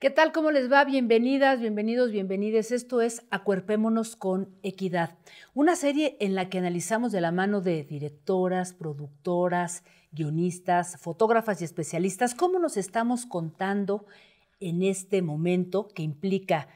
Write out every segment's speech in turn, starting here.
¿Qué tal? ¿Cómo les va? Bienvenidas, bienvenidos, bienvenides. Esto es Acuerpémonos con Equidad, una serie en la que analizamos de la mano de directoras, productoras, guionistas, fotógrafas y especialistas cómo nos estamos contando en este momento que implica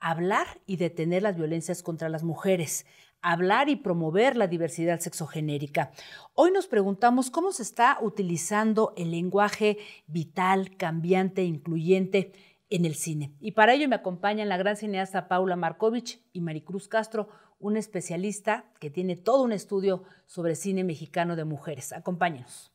hablar y detener las violencias contra las mujeres, hablar y promover la diversidad sexogenérica. Hoy nos preguntamos cómo se está utilizando el lenguaje vital, cambiante, incluyente en el cine. Y para ello me acompañan la gran cineasta Paula Markovich y Maricruz Castro, un especialista que tiene todo un estudio sobre cine mexicano de mujeres. Acompáñenos.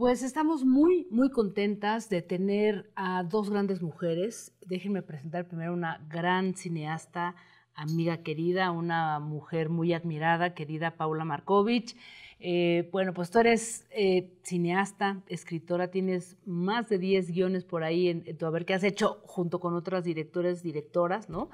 Pues estamos muy, muy contentas de tener a dos grandes mujeres. Déjenme presentar primero una gran cineasta, amiga querida, una mujer muy admirada, querida Paula Markovich. Eh, bueno, pues tú eres eh, cineasta, escritora, tienes más de 10 guiones por ahí en, en, tu haber que has hecho junto con otras directores, directoras, ¿no?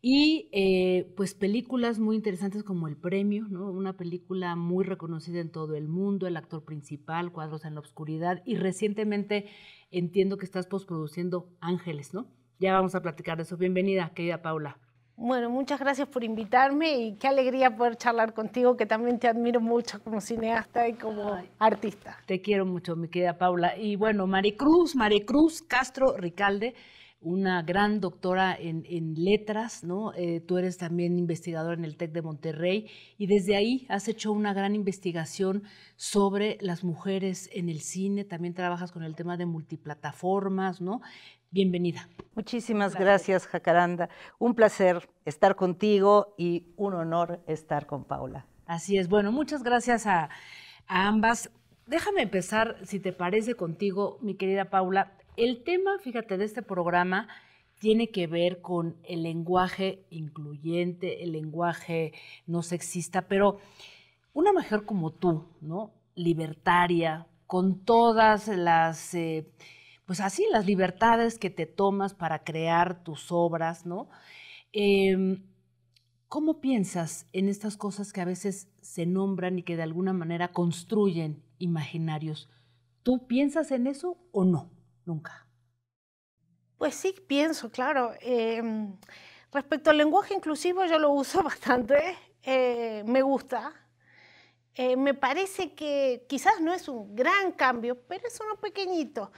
Y eh, pues películas muy interesantes como El Premio, ¿no? una película muy reconocida en todo el mundo, el actor principal, Cuadros en la Oscuridad, y recientemente entiendo que estás postproduciendo Ángeles, ¿no? Ya vamos a platicar de eso. Bienvenida, querida Paula. Bueno, muchas gracias por invitarme y qué alegría poder charlar contigo, que también te admiro mucho como cineasta y como artista. Te quiero mucho, mi querida Paula. Y bueno, Maricruz, Maricruz Castro Ricalde una gran doctora en, letras, ¿no? Eh, tú eres también investigadora en el TEC de Monterrey y desde ahí has hecho una gran investigación sobre las mujeres en el cine, también trabajas con el tema de multiplataformas, ¿no? Bienvenida. Muchísimas gracias, Jacaranda. Un placer estar contigo y un honor estar con Paula. Así es. Bueno, muchas gracias a ambas. Déjame empezar, si te parece contigo, mi querida Paula, el tema, fíjate, de este programa tiene que ver con el lenguaje incluyente, el lenguaje no sexista, pero una mujer como tú, ¿no? Libertaria, con todas las, eh, pues así, las libertades que te tomas para crear tus obras, ¿no? Em, ¿Cómo piensas en estas cosas que a veces se nombran y que de alguna manera construyen imaginarios? ¿Tú piensas en eso o no? nunca. Pues sí, pienso, claro. Em, respecto al lenguaje inclusivo, yo lo uso bastante, eh, me gusta. Eh, me parece que quizás no es un gran cambio, pero es uno pequeñito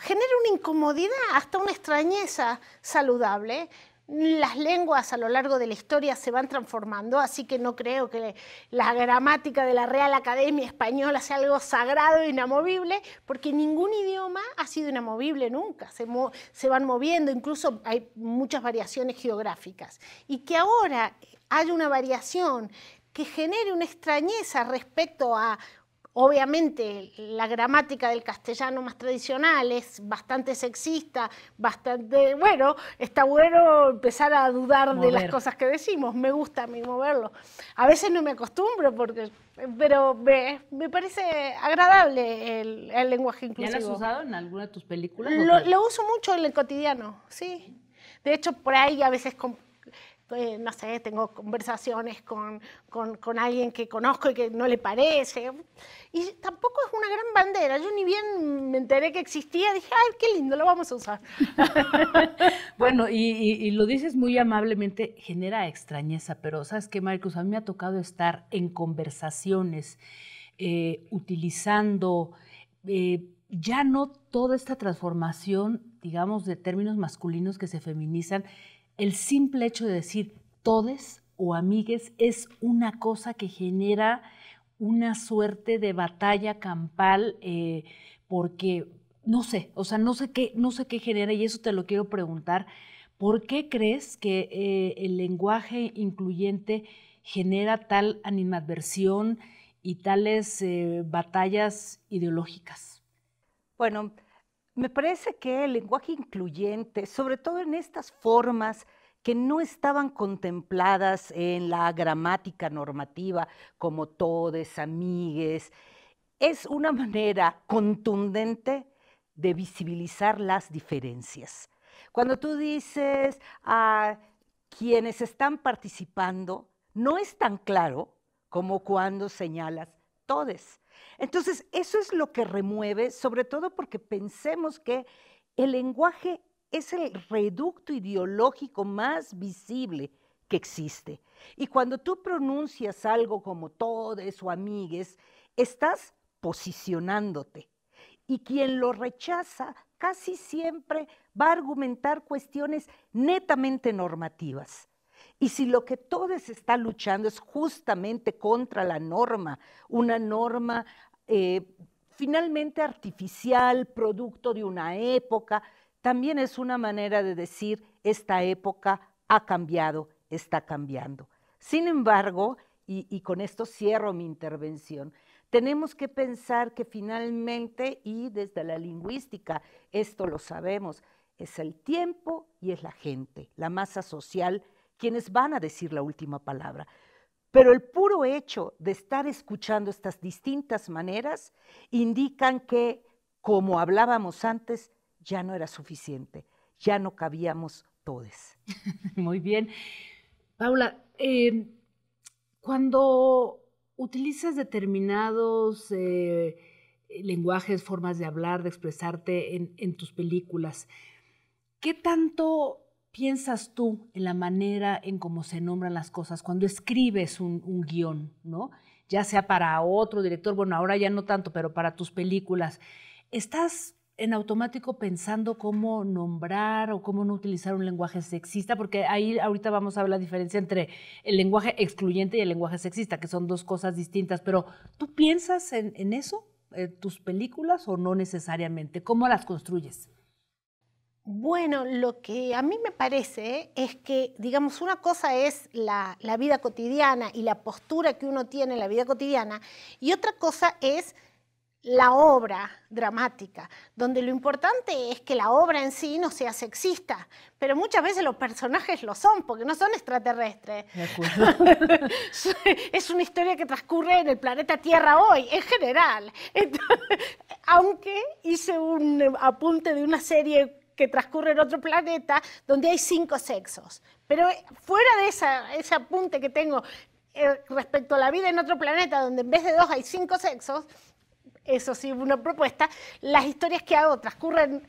genera una incomodidad, hasta una extrañeza saludable las lenguas a lo largo de la historia se van transformando, así que no creo que la gramática de la Real Academia Española sea algo sagrado e inamovible, porque ningún idioma ha sido inamovible nunca, se, se van moviendo, incluso hay muchas variaciones geográficas. Y que ahora hay una variación que genere una extrañeza respecto a Obviamente la gramática del castellano más tradicional es bastante sexista, bastante, bueno, está bueno empezar a dudar de las cosas que decimos, me gusta a mí moverlo. A veces no me acostumbro, porque, pero me, me parece agradable el, lenguaje inclusivo. ¿Ya lo has usado en alguna de tus películas? Lo, lo uso mucho en el cotidiano, sí. De hecho, por ahí a veces eh, no sé, tengo conversaciones con, alguien que conozco y que no le parece. Y tampoco es una gran bandera. Yo ni bien me enteré que existía, dije, ay, qué lindo, lo vamos a usar. bueno, y, lo dices muy amablemente, genera extrañeza, pero sabes qué, Marcos, a mí me ha tocado estar en conversaciones eh, utilizando... Eh, ya no toda esta transformación, digamos, de términos masculinos que se feminizan, el simple hecho de decir todes o amigues es una cosa que genera una suerte de batalla campal eh, porque no sé, o sea, no sé qué, no sé qué genera y eso te lo quiero preguntar. ¿Por qué crees que eh, el lenguaje incluyente genera tal animadversión y tales eh, batallas ideológicas? Bueno, me parece que el lenguaje incluyente, sobre todo en estas formas que no estaban contempladas en la gramática normativa como todes, amigues, es una manera contundente de visibilizar las diferencias. Cuando tú dices a quienes están participando, no es tan claro como cuando señalas todes. Entonces, eso es lo que remueve, sobre todo porque pensemos que el lenguaje es el reducto ideológico más visible que existe. Y cuando tú pronuncias algo como todes o amigues, estás posicionándote. Y quien lo rechaza casi siempre va a argumentar cuestiones netamente normativas. Y si lo que todos está luchando es justamente contra la norma, una norma eh, finalmente artificial, producto de una época, también es una manera de decir esta época ha cambiado, está cambiando. Sin embargo, y con esto cierro mi intervención, tenemos que pensar que finalmente, y desde la lingüística esto lo sabemos, es el tiempo y es la gente, la masa social, quienes van a decir la última palabra. Pero el puro hecho de estar escuchando estas distintas maneras indican que, como hablábamos antes, ya no era suficiente, ya no cabíamos todos. Muy bien. Paula, em, cuando utilizas determinados eh, lenguajes, formas de hablar, de expresarte en tus películas, ¿qué tanto piensas tú en la manera en cómo se nombran las cosas cuando escribes un, guión, ¿no? Ya sea para otro director, bueno, ahora ya no tanto, pero para tus películas. ¿Estás en automático pensando cómo nombrar o cómo no utilizar un lenguaje sexista, porque ahí ahorita vamos a ver la diferencia entre el lenguaje excluyente y el lenguaje sexista, que son dos cosas distintas, pero ¿tú piensas en, en eso, en tus películas o no necesariamente? ¿Cómo las construyes? Bueno, lo que a mí me parece es que, digamos, una cosa es la, vida cotidiana y la postura que uno tiene en la vida cotidiana, y otra cosa es la obra dramática, donde lo importante es que la obra en sí no sea sexista, pero muchas veces los personajes lo son, porque no son extraterrestres. es una historia que transcurre en el planeta Tierra hoy, en general. aunque hice un eh, apunte de una serie que transcurre en otro planeta donde hay cinco sexos. Pero eh, fuera de ese apunte que tengo eh, respecto a la vida en otro planeta donde en vez de dos hay cinco sexos, eso sí, una propuesta, las historias que hago transcurren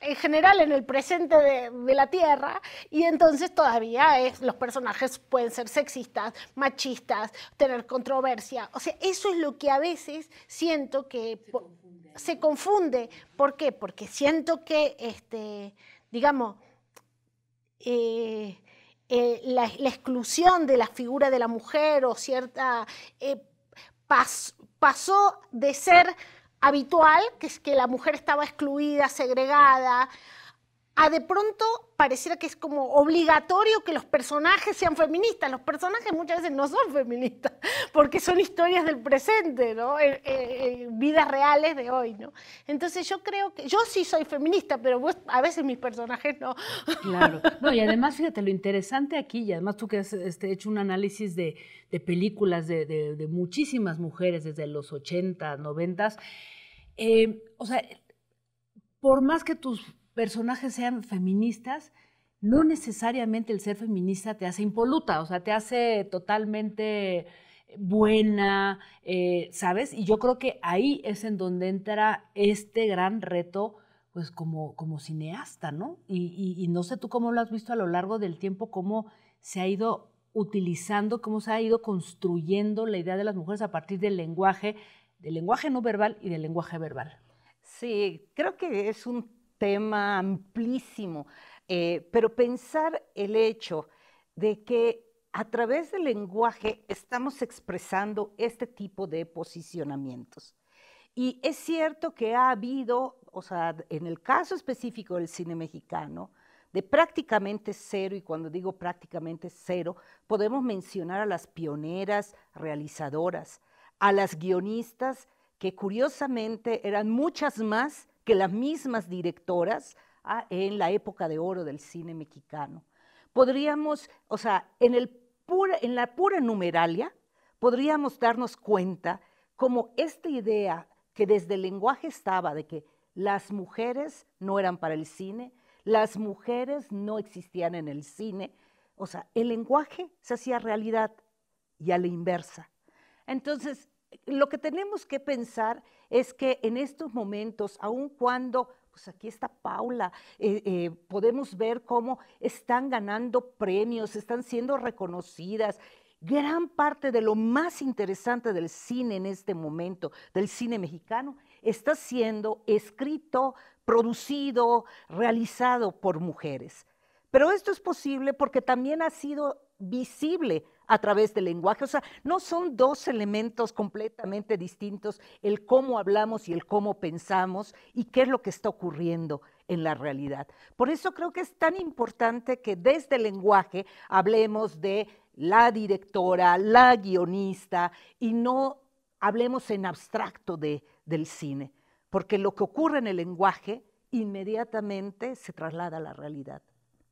en general en el presente de, la Tierra y entonces todavía los personajes pueden ser sexistas, machistas, tener controversia. O sea, eso es lo que a veces siento que se confunde. ¿Por qué? Porque siento que, este, digamos, eh, eh, la, exclusión de la figura de la mujer o cierta... Eh, pasó de ser habitual, que es que la mujer estaba excluida, segregada, a ah, de pronto pareciera que es como obligatorio que los personajes sean feministas. Los personajes muchas veces no son feministas, porque son historias del presente, ¿no? Eh, eh, eh, vidas reales de hoy, ¿no? Entonces yo creo que yo sí soy feminista, pero a veces mis personajes no. Claro. y además, fíjate, lo interesante aquí, y además tú que has este, hecho un análisis de, películas de, muchísimas mujeres desde los 80, 90, o sea, por más que tus personajes sean feministas, no necesariamente el ser feminista te hace impoluta, o sea, te hace totalmente buena, eh, ¿sabes? Y yo creo que ahí es en donde entra este gran reto, pues como, como cineasta, ¿no? Y, y, no sé tú cómo lo has visto a lo largo del tiempo, cómo se ha ido utilizando, cómo se ha ido construyendo la idea de las mujeres a partir del lenguaje, del lenguaje no verbal y del lenguaje verbal. Sí, creo que es un tema amplísimo, eh, pero pensar el hecho de que a través del lenguaje estamos expresando este tipo de posicionamientos. Y es cierto que ha habido, o sea, en el caso específico del cine mexicano, de prácticamente cero, y cuando digo prácticamente cero, podemos mencionar a las pioneras realizadoras, a las guionistas, que curiosamente eran muchas más que las mismas directoras ah, en la época de oro del cine mexicano. Podríamos, o sea, en, el en la pura numeralia, podríamos darnos cuenta como esta idea que desde el lenguaje estaba de que las mujeres no eran para el cine, las mujeres no existían en el cine, o sea, el lenguaje se hacía realidad y a la inversa. Entonces, lo que tenemos que pensar es que en estos momentos, aun cuando pues aquí está Paula, eh, eh, podemos ver cómo están ganando premios, están siendo reconocidas. Gran parte de lo más interesante del cine en este momento, del cine mexicano, está siendo escrito, producido, realizado por mujeres. Pero esto es posible porque también ha sido visible a través del lenguaje. O sea, no son dos elementos completamente distintos, el cómo hablamos y el cómo pensamos y qué es lo que está ocurriendo en la realidad. Por eso creo que es tan importante que desde el lenguaje hablemos de la directora, la guionista y no hablemos en abstracto de, del cine, porque lo que ocurre en el lenguaje inmediatamente se traslada a la realidad.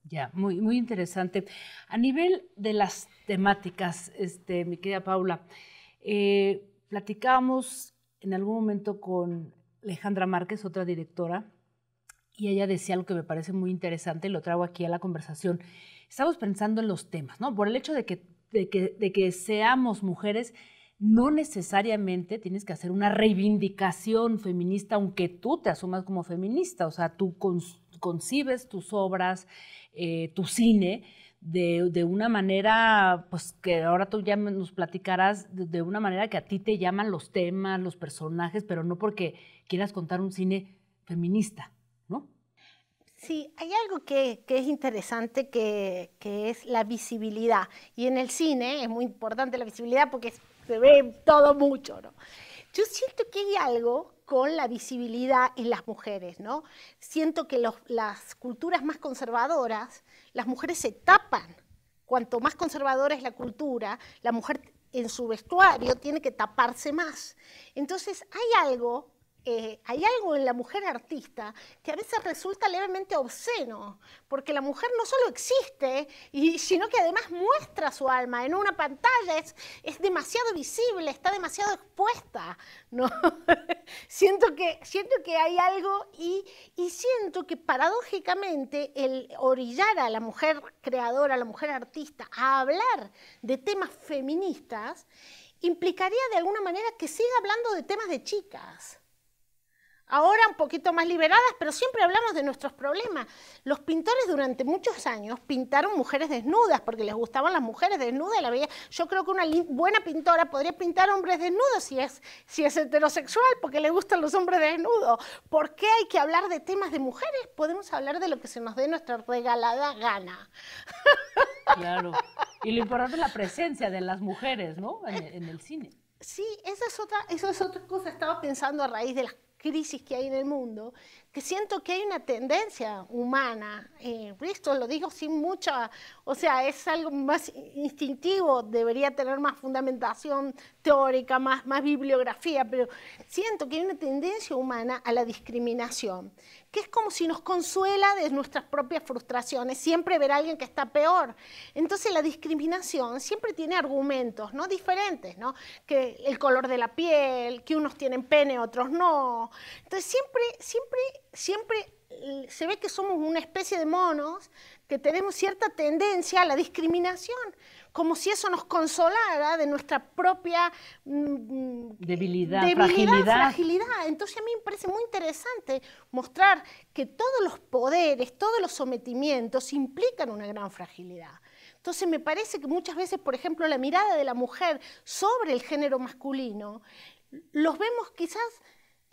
Ya, muy, muy interesante. A nivel de las temáticas, este, mi querida Paula, Platicamos eh, platicábamos en algún momento con Alejandra Márquez, otra directora, y ella decía algo que me parece muy interesante, y lo traigo aquí a la conversación. Estamos pensando en los temas, ¿no? Por el hecho de que, de que, de que seamos mujeres, no necesariamente tienes que hacer una reivindicación feminista, aunque tú te asumas como feminista, o sea, tú, concibes tus obras, eh, tu cine, de, una manera, pues que ahora tú ya nos platicarás, de, una manera que a ti te llaman los temas, los personajes, pero no porque quieras contar un cine feminista, ¿no? Sí, hay algo que, es interesante que, que, es la visibilidad. Y en el cine es muy importante la visibilidad porque se ve todo mucho, ¿no? Yo siento que hay algo con la visibilidad en las mujeres, ¿no? Siento que las culturas más conservadoras, las mujeres se tapan. Cuanto más conservadora es la cultura, la mujer en su vestuario tiene que taparse más. Entonces hay algo eh, hay algo en la mujer artista que a veces resulta levemente obsceno, porque la mujer no solo existe, y, sino que además muestra su alma en una pantalla, es, demasiado visible, está demasiado expuesta. ¿no? siento, que, siento que hay algo y, y siento que paradójicamente el orillar a la mujer creadora, a la mujer artista, a hablar de temas feministas, implicaría de alguna manera que siga hablando de temas de chicas ahora un poquito más liberadas, pero siempre hablamos de nuestros problemas. Los pintores durante muchos años pintaron mujeres desnudas porque les gustaban las mujeres desnudas. La Yo creo que una buena pintora podría pintar hombres desnudos si es, si es heterosexual porque le gustan los hombres desnudos. ¿Por qué hay que hablar de temas de mujeres? Podemos hablar de lo que se nos dé nuestra regalada gana. Claro. Y lo importante es la presencia de las mujeres, ¿no? En, el cine. Sí, esa es otra, eso es otra cosa. Estaba pensando a raíz de las crisis que hay en el mundo, que siento que hay una tendencia humana, eh, esto lo digo sin mucha, o sea, es algo más instintivo, debería tener más fundamentación teórica, más, más bibliografía, pero siento que hay una tendencia humana a la discriminación, que es como si nos consuela de nuestras propias frustraciones, siempre ver a alguien que está peor. Entonces la discriminación siempre tiene argumentos ¿no? diferentes, ¿no? que el color de la piel, que unos tienen pene, otros no. Entonces siempre, siempre siempre eh, se ve que somos una especie de monos que tenemos cierta tendencia a la discriminación, como si eso nos consolara de nuestra propia mm, mm, debilidad, fragilidad. Entonces a mí me parece muy interesante mostrar que todos los poderes, todos los sometimientos implican una gran fragilidad. Entonces me parece que muchas veces, por ejemplo, la mirada de la mujer sobre el género masculino, los vemos quizás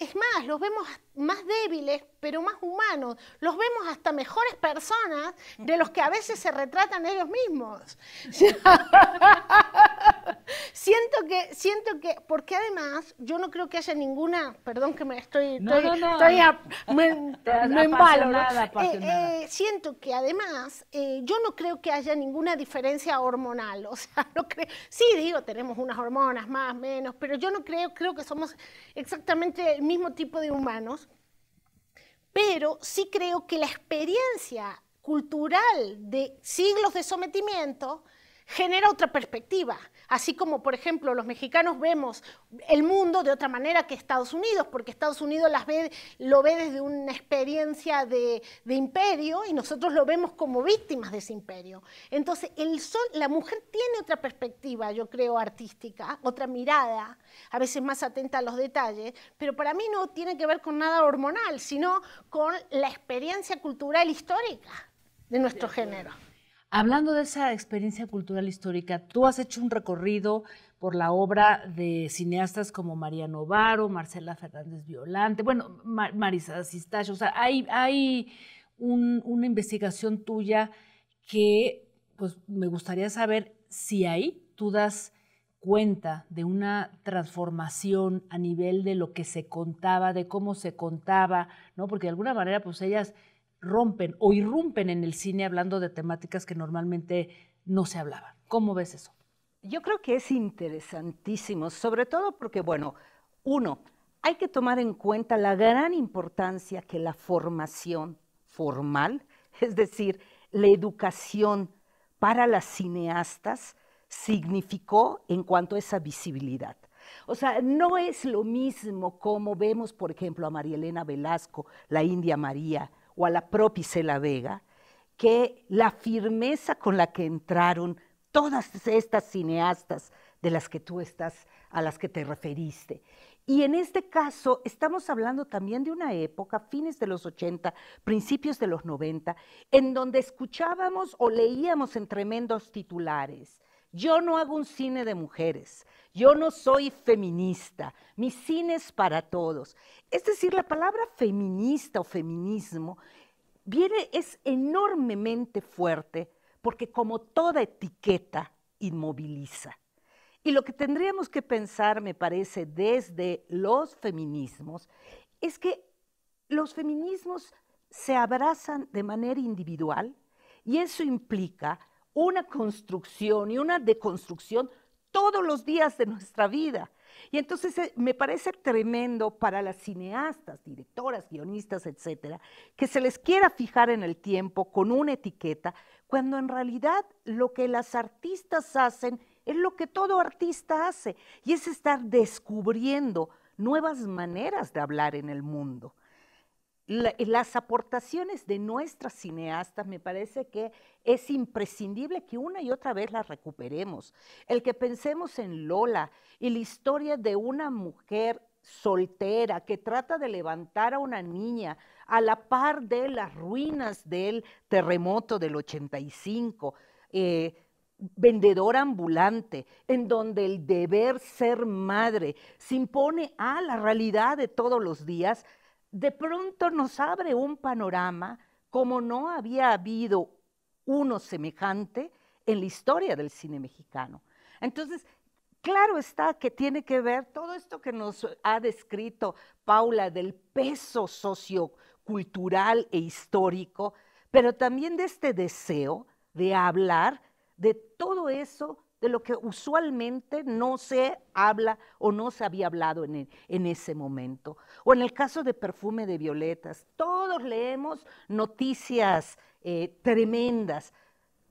es más, los vemos más débiles, pero más humanos. Los vemos hasta mejores personas de los que a veces se retratan ellos mismos. siento que, siento que, porque además yo no creo que haya ninguna, perdón que me estoy, no, estoy, no, no. Eh, eh, siento que además eh, yo no creo que haya ninguna diferencia hormonal. O sea, no creo, sí digo, tenemos unas hormonas más, menos, pero yo no creo, creo que somos exactamente mismo tipo de humanos, pero sí creo que la experiencia cultural de siglos de sometimiento genera otra perspectiva. Así como, por ejemplo, los mexicanos vemos el mundo de otra manera que Estados Unidos, porque Estados Unidos las ve, lo ve desde una experiencia de, imperio y nosotros lo vemos como víctimas de ese imperio. Entonces, el sol, la mujer tiene otra perspectiva, yo creo, artística, otra mirada, a veces más atenta a los detalles, pero para mí no tiene que ver con nada hormonal, sino con la experiencia cultural histórica de nuestro género. Hablando de esa experiencia cultural histórica, tú has hecho un recorrido por la obra de cineastas como María Novaro, Marcela Fernández Violante, bueno, Marisa Sistacho, o sea, hay, hay una investigación tuya que, pues, me gustaría saber si ahí tú das cuenta de una transformación a nivel de lo que se contaba, de cómo se contaba, ¿no? Porque de alguna manera, pues ellas rompen o irrumpen en el cine hablando de temáticas que normalmente no se hablaban. ¿Cómo ves eso? Yo creo que es interesantísimo, sobre todo porque, bueno, uno, hay que tomar en cuenta la gran importancia que la formación formal, es decir, la educación para las cineastas, significó en cuanto a esa visibilidad. O sea, no es lo mismo como vemos, por ejemplo, a María Elena Velasco, la India María, o a la propia La Vega, que la firmeza con la que entraron todas estas cineastas de las que tú estás, a las que te referiste. Y en este caso estamos hablando también de una época, fines de los 80, principios de los 90, en donde escuchábamos o leíamos en tremendos titulares yo no hago un cine de mujeres, yo no soy feminista, mi cine es para todos. Es decir, la palabra feminista o feminismo viene, es enormemente fuerte porque como toda etiqueta inmoviliza. Y lo que tendríamos que pensar, me parece, desde los feminismos, es que los feminismos se abrazan de manera individual y eso implica una construcción y una deconstrucción todos los días de nuestra vida. Y entonces eh, me parece tremendo para las cineastas, directoras, guionistas, etcétera, que se les quiera fijar en el tiempo con una etiqueta, cuando en realidad lo que las artistas hacen es lo que todo artista hace, y es estar descubriendo nuevas maneras de hablar en el mundo las aportaciones de nuestras cineastas me parece que es imprescindible que una y otra vez las recuperemos. El que pensemos en Lola y la historia de una mujer soltera que trata de levantar a una niña a la par de las ruinas del terremoto del 85. Eh, vendedora ambulante, en donde el deber ser madre se impone a la realidad de todos los días de pronto nos abre un panorama como no había habido uno semejante en la historia del cine mexicano. Entonces, claro está que tiene que ver todo esto que nos ha descrito Paula del peso sociocultural e histórico, pero también de este deseo de hablar de todo eso de lo que usualmente no se habla o no se había hablado en, e, en, ese momento. O en el caso de perfume de violetas, todos leemos noticias eh, tremendas,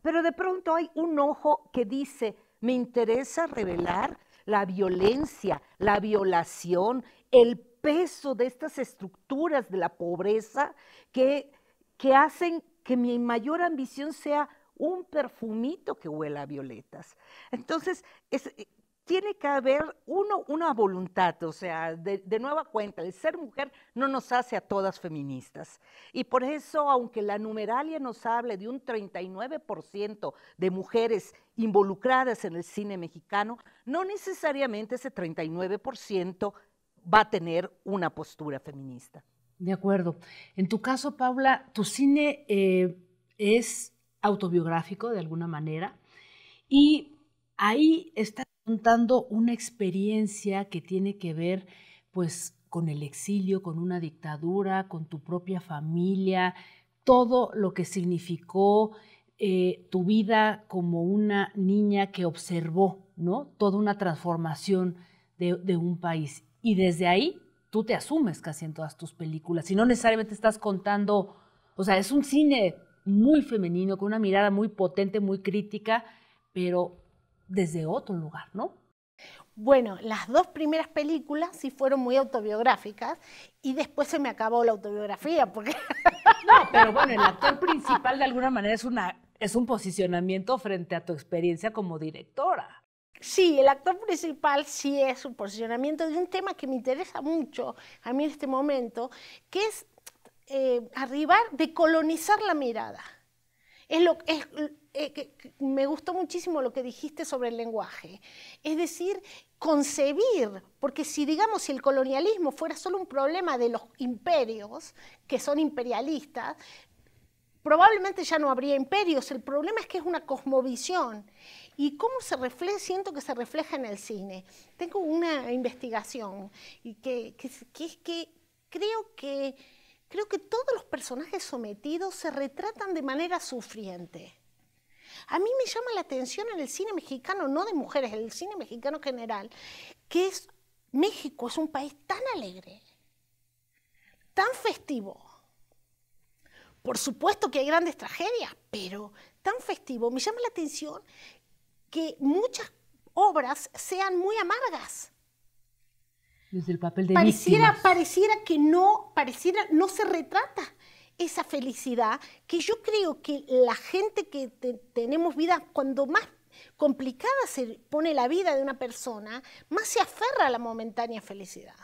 pero de pronto hay un ojo que dice, me interesa revelar la violencia, la violación, el peso de estas estructuras de la pobreza que, que hacen que mi mayor ambición sea un perfumito que huela a violetas. Entonces, eh, tiene que haber una voluntad, o sea, de, nueva cuenta, el ser mujer no nos hace a todas feministas. Y por eso, aunque la numeralia nos hable de un 39% de mujeres involucradas en el cine mexicano, no necesariamente ese 39% va a tener una postura feminista. De acuerdo. En tu caso, Paula, tu cine eh, es autobiográfico de alguna manera. Y ahí está contando una experiencia que tiene que ver pues con el exilio, con una dictadura, con tu propia familia, todo lo que significó eh, tu vida como una niña que observó, ¿no? Toda una transformación de, de un país. Y desde ahí tú te asumes casi en todas tus películas y no necesariamente estás contando, o sea, es un cine muy femenino, con una mirada muy potente, muy crítica, pero desde otro lugar, ¿no? Bueno, las dos primeras películas sí fueron muy autobiográficas y después se me acabó la autobiografía porque... No, pero bueno, el actor principal de alguna manera es, una, es un posicionamiento frente a tu experiencia como directora. Sí, el actor principal sí es un posicionamiento de un tema que me interesa mucho a mí en este momento, que es eh, arribar de colonizar la mirada. Eh, me gustó muchísimo lo que dijiste sobre el lenguaje. Es decir, concebir, porque si digamos, si el colonialismo fuera solo un problema de los imperios, que son imperialistas, probablemente ya no habría imperios. El problema es que es una cosmovisión. ¿Y cómo se refleja? Siento que se refleja en el cine. Tengo una investigación y que, es que creo que Creo que todos los personajes sometidos se retratan de manera sufriente. A mí me llama la atención en el cine mexicano, no de mujeres, en el cine mexicano general, que es México es un país tan alegre, tan festivo. Por supuesto que hay grandes tragedias, pero tan festivo. Me llama la atención que muchas obras sean muy amargas pareciera, que no, pareciera, no se retrata esa felicidad que yo creo que la gente que tenemos vida, cuando más complicada se pone la vida de una persona, más se aferra a la momentánea felicidad.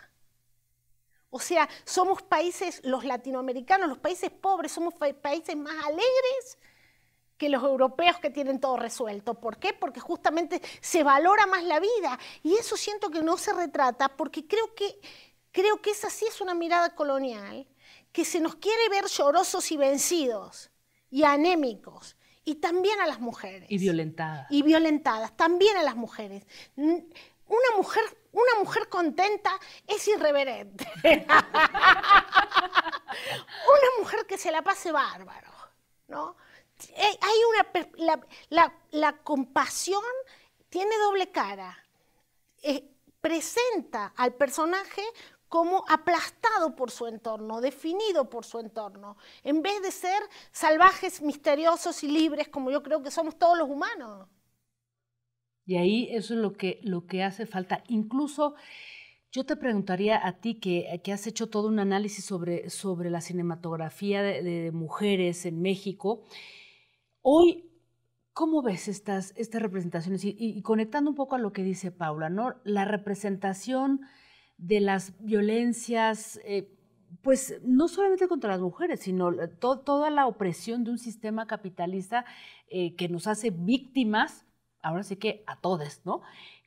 O sea, somos países, los latinoamericanos, los países pobres, somos países más alegres que los europeos que tienen todo resuelto. ¿Por qué? Porque justamente se valora más la vida y eso siento que no se retrata porque creo que, creo que esa sí es una mirada colonial que se nos quiere ver llorosos y vencidos y anémicos y también a las mujeres. Y violentadas. Y violentadas, también a las mujeres. Una mujer, una mujer contenta es irreverente. una mujer que se la pase bárbaro, ¿no? Eh, hay una, la, la, compasión tiene doble cara. Eh, presenta al personaje como aplastado por su entorno, definido por su entorno, en vez de ser salvajes, misteriosos y libres como yo creo que somos todos los humanos. Y ahí eso es lo que, lo que hace falta. Incluso yo te preguntaría a ti que, has hecho todo un análisis sobre, sobre la cinematografía de, de mujeres en México. Hoy, ¿cómo ves estas, representaciones? Y, conectando un poco a lo que dice Paula, ¿no? La representación de las violencias, eh, pues no solamente contra las mujeres, sino toda la opresión de un sistema capitalista eh, que nos hace víctimas, ahora sí que a todos, ¿no?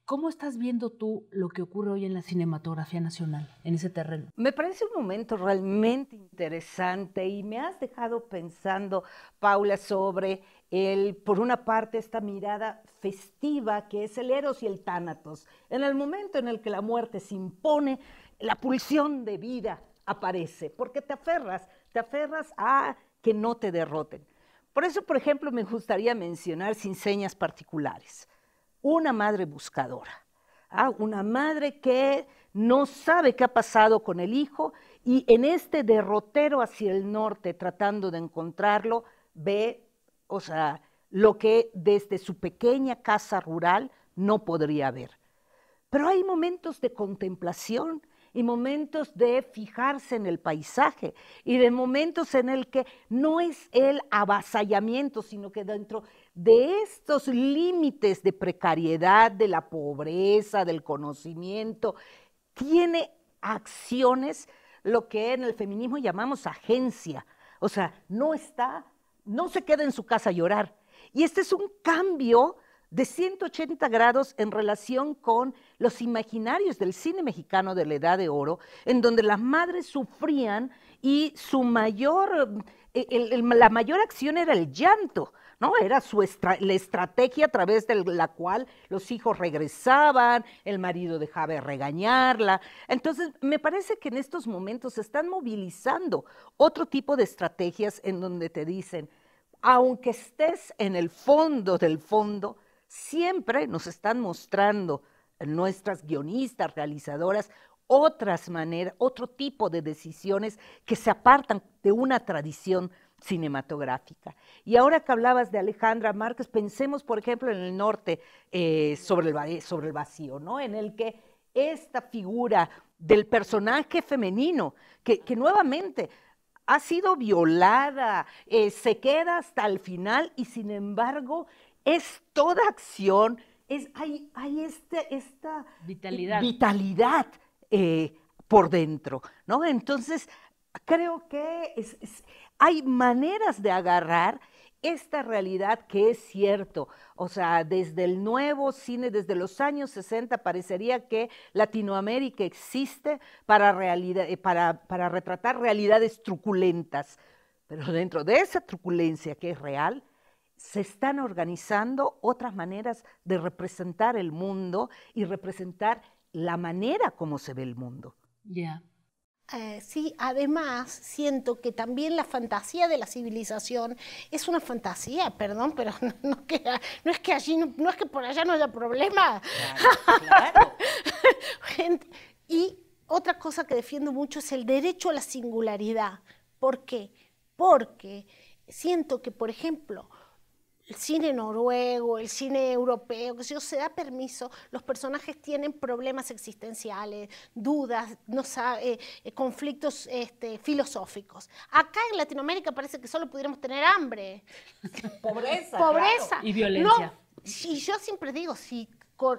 ¿Cómo estás viendo tú lo que ocurre hoy en la cinematografía nacional, en ese terreno? Me parece un momento realmente interesante y me has dejado pensando, Paula, sobre el, por una parte, esta mirada festiva que es el Eros y el Tánatos. En el momento en el que la muerte se impone, la pulsión de vida aparece, porque te aferras, te aferras a que no te derroten. Por eso, por ejemplo, me gustaría mencionar sin señas particulares una madre buscadora, ah, una madre que no sabe qué ha pasado con el hijo y en este derrotero hacia el norte tratando de encontrarlo, ve, o sea, lo que desde su pequeña casa rural no podría ver. Pero hay momentos de contemplación y momentos de fijarse en el paisaje y de momentos en el que no es el avasallamiento, sino que dentro de estos límites de precariedad, de la pobreza, del conocimiento, tiene acciones lo que en el feminismo llamamos agencia. O sea, no está, no se queda en su casa a llorar. Y este es un cambio de 180 grados en relación con los imaginarios del cine mexicano de la Edad de Oro, en donde las madres sufrían y su mayor, eh, la mayor acción era el llanto. ¿no? Era su la estrategia a través de la cual los hijos regresaban, el marido dejaba de regañarla. Entonces, me parece que en estos momentos se están movilizando otro tipo de estrategias en donde te dicen, aunque estés en el fondo del fondo, siempre nos están mostrando nuestras guionistas, realizadoras, otras maneras, otro tipo de decisiones que se apartan de una tradición cinematográfica. Y ahora que hablabas de Alejandra Márquez, pensemos, por ejemplo, en el norte, eh, sobre, el, sobre el vacío, ¿no? En el que esta figura del personaje femenino, que, nuevamente ha sido violada, eh, se queda hasta el final y sin embargo es toda acción, es, hay, este, esta eh, vitalidad, vitalidad eh, por dentro, ¿no? Entonces, creo que hay maneras de agarrar esta realidad que es cierto. O sea, desde el nuevo cine, desde los años 60, parecería que Latinoamérica existe eh, para, para retratar realidades truculentas. Pero dentro de esa truculencia que es real, se están organizando otras maneras de representar el mundo y representar la manera como se ve el mundo. Ya. Eh, sí, además siento que también la fantasía de la civilización es una fantasía, perdón, pero no, es que allí, no, es que por allá no haya problema. y otra cosa que defiendo mucho es el derecho a la singularidad. ¿Por qué? Porque siento que, por ejemplo, el cine noruego, el cine europeo, que se da permiso, los personajes tienen problemas existenciales, dudas, no sabe, eh, eh, conflictos este, filosóficos. Acá en Latinoamérica parece que solo pudiéramos tener hambre. Pobreza. Pobreza. Y violencia. y yo siempre digo, si,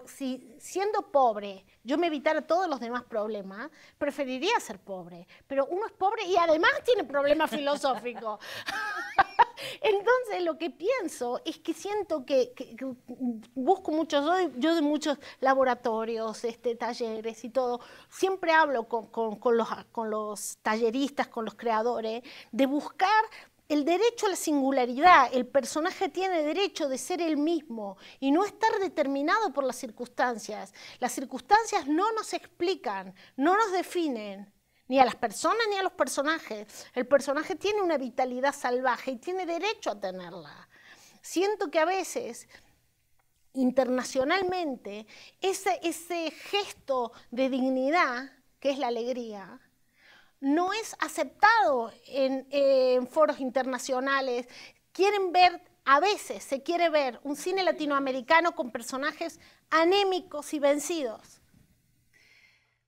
si siendo pobre yo me evitara todos los demás problemas, preferiría ser pobre. Pero uno es pobre y además tiene problemas filosóficos. Entonces lo que pienso es que siento que, busco muchos, yo, de muchos laboratorios, este, talleres y todo, siempre hablo con, con, los, con los talleristas, con los creadores, de buscar el derecho a la singularidad, el personaje tiene derecho de ser el mismo y no estar determinado por las circunstancias. Las circunstancias no nos explican, no nos definen ni a las personas ni a los personajes. El personaje tiene una vitalidad salvaje y tiene derecho a tenerla. Siento que a veces internacionalmente ese, gesto de dignidad, que es la alegría, no es aceptado en, en foros internacionales. Quieren ver a veces se quiere ver un cine latinoamericano con personajes anémicos y vencidos.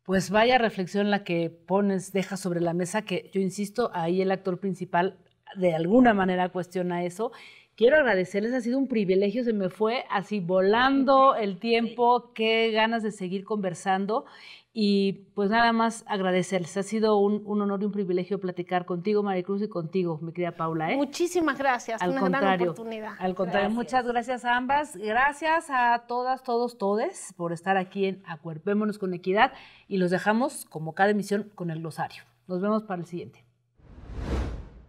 Pues vaya reflexión la que pones, dejas sobre la mesa, que yo insisto, ahí el actor principal de alguna manera cuestiona eso. Quiero agradecerles, ha sido un privilegio, se me fue así volando el tiempo, qué ganas de seguir conversando y pues nada más agradecerles. Ha sido un, honor y un privilegio platicar contigo, Maricruz, y contigo, mi querida Paula. ¿eh? Muchísimas gracias. Al una contrario, gran oportunidad. Al contrario, muchas gracias a ambas. Gracias a todas, todos, todes por estar aquí en Acuerpémonos con Equidad. Y los dejamos, como cada emisión, con el glosario. Nos vemos para el siguiente.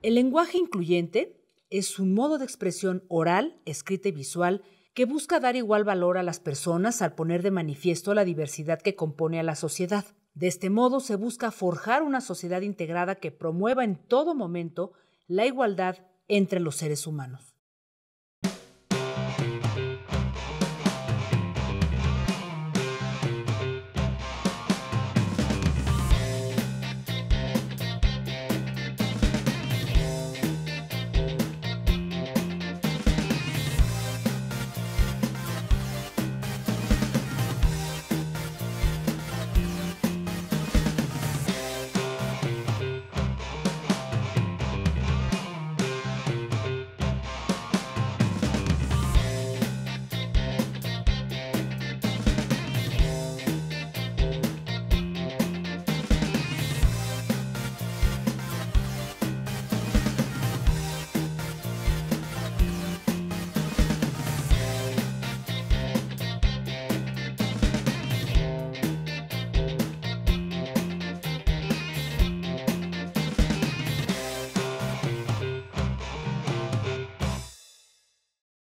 El lenguaje incluyente es un modo de expresión oral, escrita y visual que busca dar igual valor a las personas al poner de manifiesto la diversidad que compone a la sociedad. De este modo se busca forjar una sociedad integrada que promueva en todo momento la igualdad entre los seres humanos.